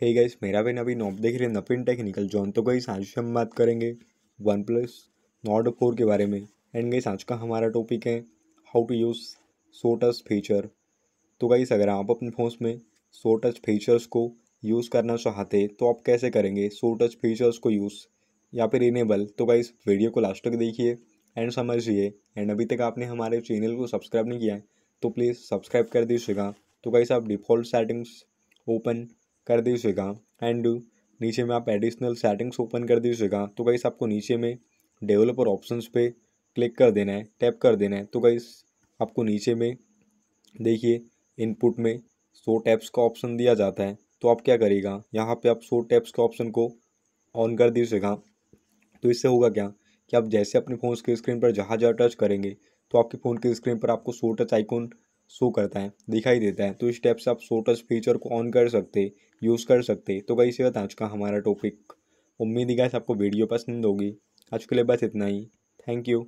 हे hey guys मेरा भी अभी नॉप देख रहे हैं नपिन टेक्निकल जॉन तो गई आज हम बात करेंगे वन प्लस नॉट फोर के बारे में एंड गई आज का हमारा टॉपिक है how to use show touch feature तो गाइस अगर आप अपने फ़ोन में सो टच फीचर्स को यूज़ करना चाहते तो आप कैसे करेंगे सो टच फीचर्स को यूज़ या फिर इनेबल तो गाइस वीडियो को लास्ट तक देखिए एंड समझिए एंड अभी तक आपने हमारे चैनल को सब्सक्राइब नहीं किया है तो प्लीज़ सब्सक्राइब कर दीजिएगा तो गाइस आप डिफ़ॉल्ट सेटिंग्स ओपन कर दीजिएगा एंड नीचे में आप एडिशनल सेटिंग्स ओपन कर दीजिएगा तो गाइस आपको नीचे में डेवलपर ऑप्शंस पे क्लिक कर देना है टैप कर देना है तो गाइस आपको नीचे में देखिए इनपुट में सो टैप्स का ऑप्शन दिया जाता है तो आप क्या करेगा यहाँ पे आप सो टैप्स के ऑप्शन को ऑन कर दीजिएगा तो इससे होगा क्या कि आप जैसे अपने फ़ोन की स्क्रीन पर जहाँ जहाँ टच करेंगे तो आपके फ़ोन की स्क्रीन पर आपको सो टच आइकॉन शो करता है दिखाई देता है तो इस टैब से आप शो टच फीचर को ऑन कर सकते यूज़ कर सकते तो गई से आज का हमारा टॉपिक उम्मीद है आपको वीडियो पसंद होगी आज के लिए बस इतना ही थैंक यू